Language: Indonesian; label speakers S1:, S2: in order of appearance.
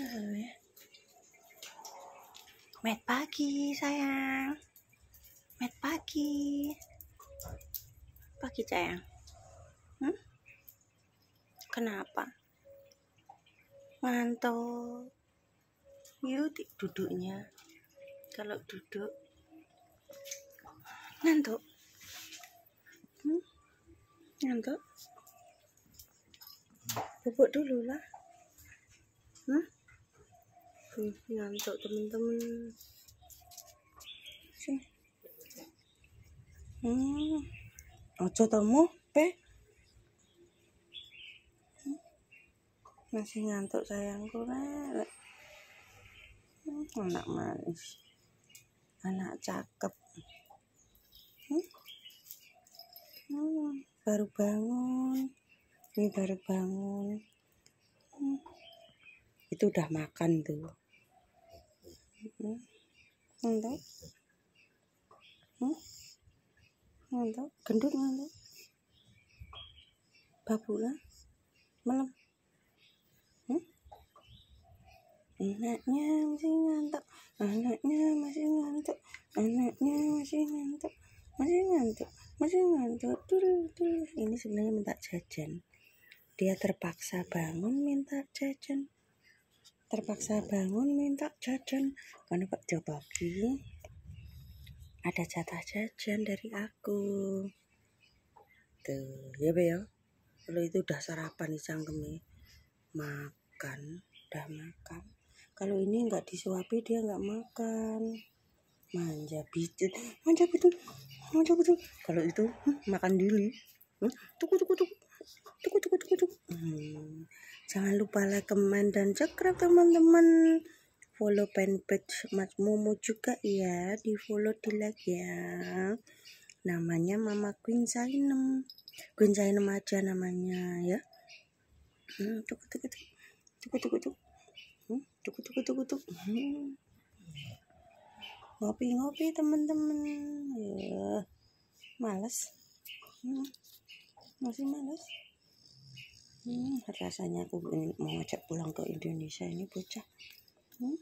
S1: Iya. Mat pagi sayang Med pagi Pagi sayang hmm? Kenapa? Ngantuk Yuk duduknya Kalau duduk Ngantuk hmm? Ngantuk Bubuk dulu lah hmm? hmm, ngantuk temen-temen hmm ojo tamu pe masih ngantuk sayangku rek hmm, anak manis anak cakep hmm? Hmm, baru bangun ini baru bangun hmm. itu udah makan tuh Mm-hmm. ngantuk hmm? ngantuk gendut babu babula malam, hmm? anaknya masih ngantuk anaknya masih ngantuk anaknya masih ngantuk masih ngantuk masih ngantuk dulu dulu ini sebenarnya minta jajan dia terpaksa bangun minta jajan terpaksa bangun minta jajan karena Pak Jo ada jatah jajan dari aku tuh ya be ya kalau itu udah sarapan nih cangkemi makan udah makan kalau ini nggak disuapi dia nggak makan manja bitut manja bitut manja bitut kalau itu hmm, makan dulu tuh hmm, tuku tuku tuku Jangan lupa like, comment, dan subscribe teman-teman. Follow fanpage Mas Momo juga ya. Di follow, di like ya. Namanya Mama Queen Zainem. Queen Zainem aja namanya ya. tunggu tuk tuk tuk. Tuk tuk tuk. Hmm, tuk hmm, hmm. Ngopi-ngopi teman-teman. Ya. Males. Hmm. Masih males hmm, rasanya aku mau ngajak pulang ke Indonesia ini bocah hmm.